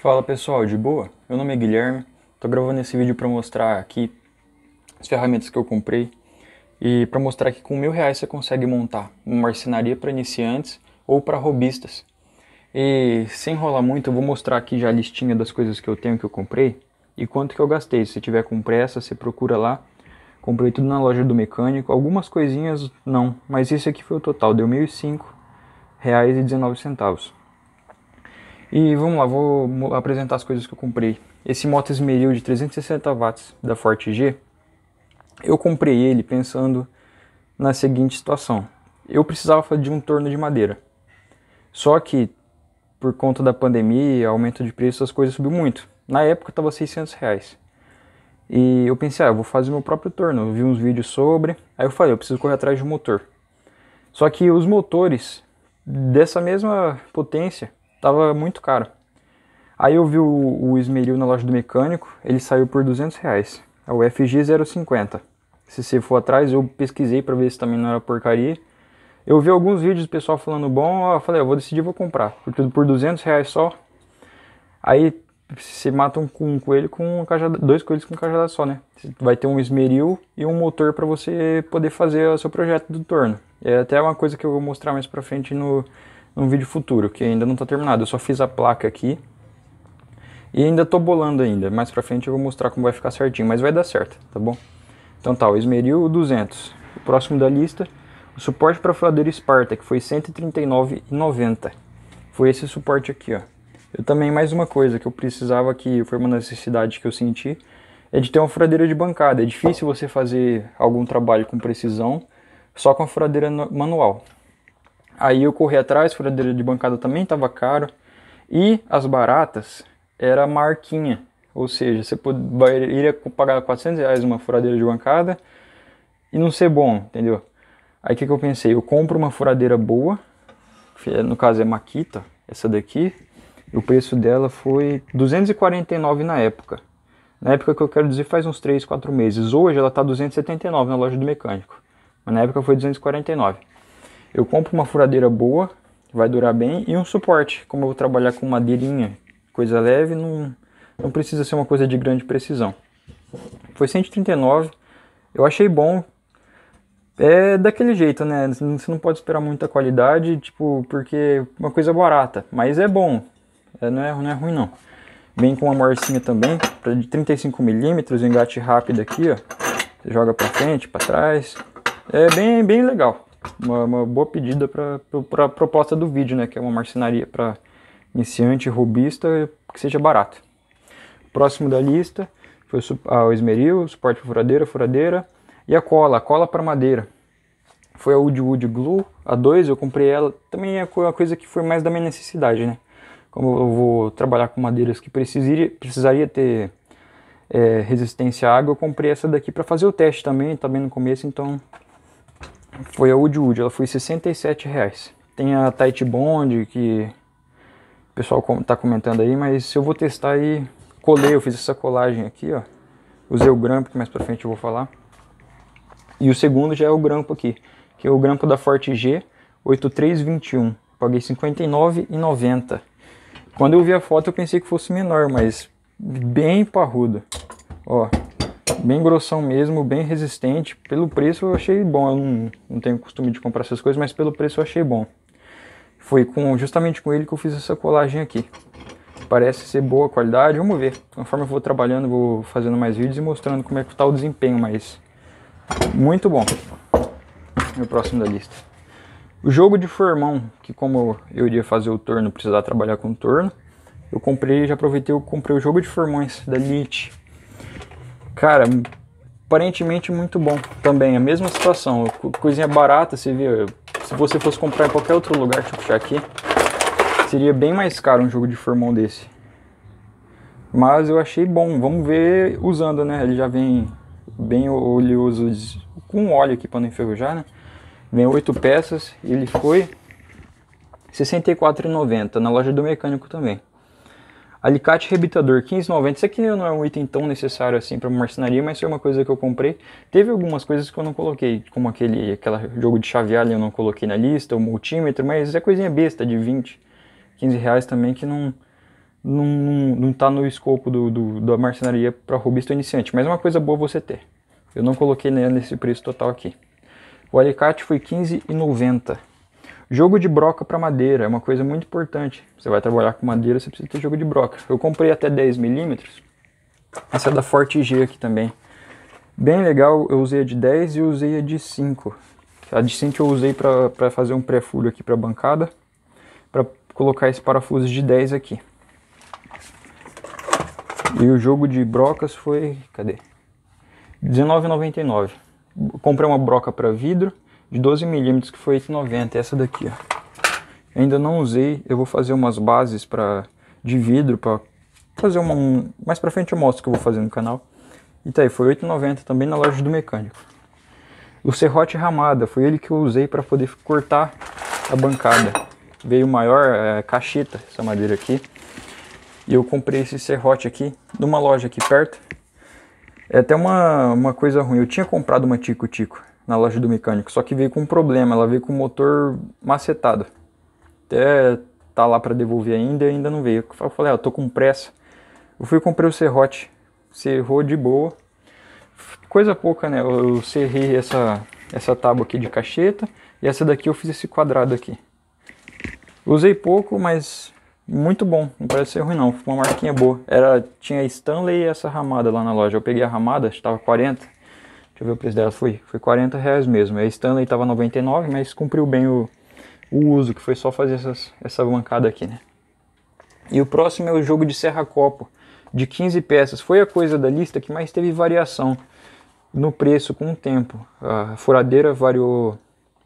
Fala pessoal, de boa? Meu nome é Guilherme, tô gravando esse vídeo para mostrar aqui as ferramentas que eu comprei e para mostrar que com mil reais você consegue montar uma marcenaria para iniciantes ou para robistas. E sem enrolar muito, eu vou mostrar aqui já a listinha das coisas que eu tenho que eu comprei e quanto que eu gastei. Se tiver com pressa, você procura lá. Comprei tudo na loja do mecânico, algumas coisinhas não, mas isso aqui foi o total, deu R$ 1.005,19. E vamos lá, vou apresentar as coisas que eu comprei. Esse moto esmeril de 360 watts da Forte G, eu comprei ele pensando na seguinte situação. Eu precisava de um torno de madeira. Só que por conta da pandemia, e aumento de preço, as coisas subiu muito. Na época estava 600 reais. E eu pensei, ah, eu vou fazer meu próprio torno. Eu vi uns vídeos sobre. Aí eu falei, eu preciso correr atrás de um motor. Só que os motores dessa mesma potência Tava muito caro. Aí eu vi o, o esmeril na loja do mecânico, ele saiu por 200 reais. É o FG050. Se você for atrás, eu pesquisei para ver se também não era porcaria. Eu vi alguns vídeos do pessoal falando bom, eu falei, ah, eu vou decidir, vou comprar. Porque por 200 reais só, aí você mata um, um coelho com um cajada, dois coelhos com um cajada só, né? Vai ter um esmeril e um motor para você poder fazer o seu projeto do torno. É até uma coisa que eu vou mostrar mais pra frente no, num vídeo futuro, que ainda não está terminado. Eu só fiz a placa aqui e ainda estou bolando ainda. Mais para frente eu vou mostrar como vai ficar certinho, mas vai dar certo, tá bom? Então tá, o esmeril 200. O próximo da lista, o suporte para furadeira esparta, que foi 139,90. Foi esse suporte aqui, ó. Eu também, mais uma coisa que eu precisava, que foi uma necessidade que eu senti, é de ter uma furadeira de bancada. É difícil você fazer algum trabalho com precisão só com a furadeira manual. Aí eu corri atrás, furadeira de bancada também estava caro. E as baratas era marquinha, ou seja, você iria pagar 400 reais uma furadeira de bancada e não ser bom, entendeu? Aí o que, que eu pensei? Eu compro uma furadeira boa, é, no caso é Makita, essa daqui, o preço dela foi 249 na época. Na época que eu quero dizer faz uns 3, 4 meses. Hoje ela está 279 na loja do mecânico. Mas na época foi 249 eu compro uma furadeira boa, vai durar bem, e um suporte. Como eu vou trabalhar com madeirinha, coisa leve, não, não precisa ser uma coisa de grande precisão. Foi 139, eu achei bom. É daquele jeito, né? Você não pode esperar muita qualidade, tipo, porque é uma coisa barata, mas é bom. É, não, é, não é ruim não. Vem com uma morcinha também, de 35mm, engate rápido aqui, ó. Você joga pra frente, pra trás. É bem, bem legal uma, uma boa pedida para a proposta do vídeo, né? Que é uma marcenaria para iniciante, robista, que seja barato. Próximo da lista foi o ah, esmeril, suporte para furadeira, furadeira e a cola, a cola para madeira. Foi a Wood Wood Glue, a 2 eu comprei ela, também é uma coisa que foi mais da minha necessidade, né? Como eu vou trabalhar com madeiras que precisaria, precisaria ter é, resistência à água, eu comprei essa daqui para fazer o teste também, também tá bem no começo, então foi a Woodwood, ela foi 67 reais. Tem a Tight Bond que o pessoal está comentando aí, mas eu vou testar aí colei, eu fiz essa colagem aqui, ó. Usei o grampo que mais pra frente eu vou falar. E o segundo já é o grampo aqui, que é o grampo da Forte G 8321. Paguei R$59,90. Quando eu vi a foto eu pensei que fosse menor, mas bem parrudo. Ó, bem grossão mesmo, bem resistente. Pelo preço eu achei bom, eu não, não tenho costume de comprar essas coisas, mas pelo preço eu achei bom. Foi com justamente com ele que eu fiz essa colagem aqui. Parece ser boa qualidade, vamos ver. Conforme eu vou trabalhando, vou fazendo mais vídeos e mostrando como é que está o desempenho, mas muito bom. É o próximo da lista. O jogo de formão, que como eu iria fazer o torno, precisar trabalhar com torno, eu comprei, já aproveitei, eu comprei o jogo de formões da Lite. Cara, aparentemente muito bom também. A mesma situação, coisinha barata, você vê. Se você fosse comprar em qualquer outro lugar, tipo aqui, seria bem mais caro um jogo de formão desse. Mas eu achei bom, vamos ver usando, né? Ele já vem bem oleoso, com óleo aqui para não enferrujar, né? Vem oito peças, ele foi R$ 64,90 na loja do mecânico também. Alicate rebitador 15,90. Isso aqui não é um item tão necessário assim para marcenaria, mas foi uma coisa que eu comprei. Teve algumas coisas que eu não coloquei, como aquele aquela jogo de chavear eu não coloquei na lista, o multímetro, mas é coisinha besta de 20, 15 reais também que não não, não, não tá no escopo do, do da marcenaria para robista iniciante, mas é uma coisa boa você ter. Eu não coloquei nesse preço total aqui. O alicate foi 15,90. Jogo de broca para madeira é uma coisa muito importante. Você vai trabalhar com madeira, você precisa ter jogo de broca. Eu comprei até 10 milímetros. Essa é da Forte G aqui também. Bem legal, eu usei a de 10 e usei a de 5. A de 5 eu usei para fazer um pré-furo aqui para a bancada, para colocar esse parafuso de 10 aqui. E o jogo de brocas foi, cadê? R$19,99. Comprei uma broca para vidro de 12 milímetros que foi 8,90, essa daqui, ó. Ainda não usei, eu vou fazer umas bases para de vidro para fazer uma... Um, mais pra frente eu mostro o que eu vou fazer no canal. E tá aí, foi 8,90 também na loja do mecânico. O serrote ramada, foi ele que eu usei para poder cortar a bancada. Veio maior é, cacheta, essa madeira aqui. E eu comprei esse serrote aqui, numa loja aqui perto. É até uma, uma coisa ruim, eu tinha comprado uma Tico Tico na loja do mecânico. Só que veio com um problema, ela veio com o motor macetado. Até tá lá para devolver ainda, ainda não veio. Eu falei, ah, eu tô com pressa. Eu fui e comprei o serrote. Serrou de boa. Coisa pouca, né? Eu serrei essa, essa tábua aqui de cacheta. E essa daqui eu fiz esse quadrado aqui. Usei pouco, mas muito bom. Não parece ser ruim não. Foi uma marquinha boa. Era, tinha Stanley e essa ramada lá na loja. Eu peguei a ramada, estava 40 eu ver o preço dela, foi, foi 40 reais mesmo. A Stanley estava 99, mas cumpriu bem o, o uso, que foi só fazer essas, essa bancada aqui, né? E o próximo é o jogo de serra-copo, de 15 peças. Foi a coisa da lista que mais teve variação no preço com o tempo. A furadeira variou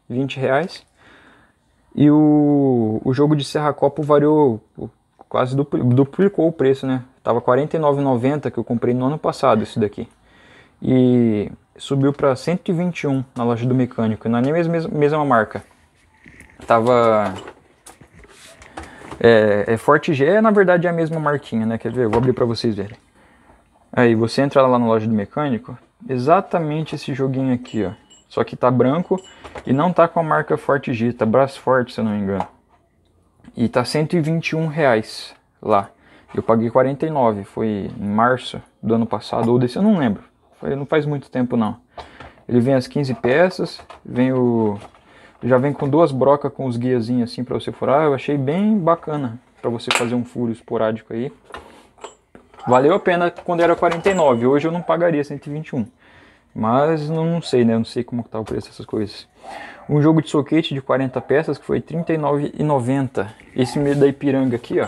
20 reais e o, o jogo de serra-copo variou, quase duplicou o preço, né? Tava 49,90 que eu comprei no ano passado isso daqui. E subiu para 121 na loja do mecânico, não é nem a mesma, mesma marca. Tava. É, é Forte G, é, na verdade é a mesma marquinha, né? Quer ver? Eu vou abrir para vocês verem. Aí você entra lá na loja do mecânico, exatamente esse joguinho aqui, ó. Só que tá branco e não tá com a marca Forte G, tá forte se eu não me engano. E tá 121 reais lá. Eu paguei 49, foi em março do ano passado ou desse, eu não lembro não faz muito tempo não. Ele vem as 15 peças, vem o já vem com duas brocas com os guiazinhos assim para você furar. Eu achei bem bacana para você fazer um furo esporádico aí. Valeu a pena quando era 49, hoje eu não pagaria 121. Mas não, sei, né? Eu não sei como tá o preço dessas coisas. Um jogo de soquete de 40 peças que foi R$39,90. 39,90. Esse meio da Ipiranga aqui, ó.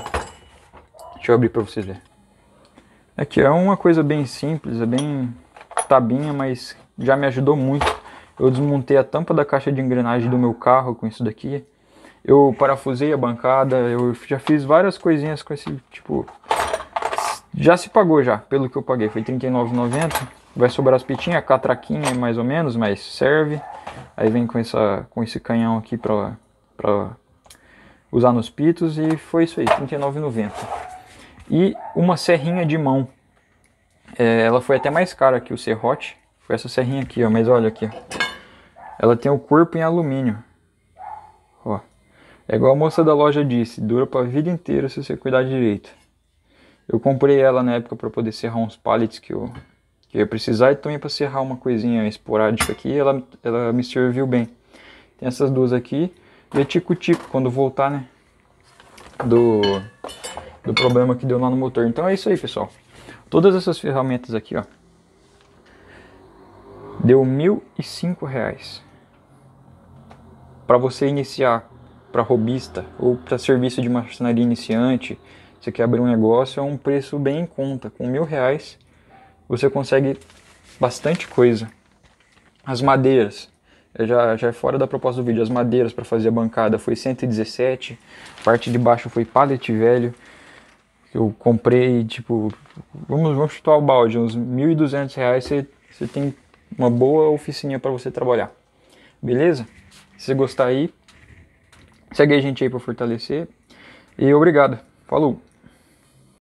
Deixa eu abrir para vocês verem. Aqui é uma coisa bem simples, é bem tabinha, mas já me ajudou muito. Eu desmontei a tampa da caixa de engrenagem do meu carro com isso daqui. Eu parafusei a bancada, eu já fiz várias coisinhas com esse tipo. Já se pagou já, pelo que eu paguei, foi R$39,90. 39,90. Vai sobrar as pitinhas, catraquinha mais ou menos, mas serve. Aí vem com, essa, com esse canhão aqui pra, pra usar nos pitos e foi isso aí, R$39,90. 39,90. E uma serrinha de mão é, ela foi até mais cara que o serrote. Foi essa serrinha aqui, ó. Mas olha aqui, ó. Ela tem o corpo em alumínio. Ó. É igual a moça da loja disse, dura pra vida inteira se você cuidar direito. Eu comprei ela na época para poder serrar uns pallets que eu, que eu ia precisar e também para serrar uma coisinha esporádica aqui, ela, ela me serviu bem. Tem essas duas aqui e é tico-tico quando voltar, né? Do, do problema que deu lá no motor. Então é isso aí, pessoal. Todas essas ferramentas aqui, ó, deu R$ reais para você iniciar para robista ou para serviço de marcenaria iniciante, você quer abrir um negócio, é um preço bem em conta. Com mil reais você consegue bastante coisa. As madeiras, já, já é fora da proposta do vídeo, as madeiras para fazer a bancada foi 117, parte de baixo foi pallet velho, eu comprei, tipo, vamos, vamos chutar o balde, uns 1.200 reais você, você tem uma boa oficina para você trabalhar. Beleza? Se você gostar aí, segue a gente aí para fortalecer. E obrigado. Falou!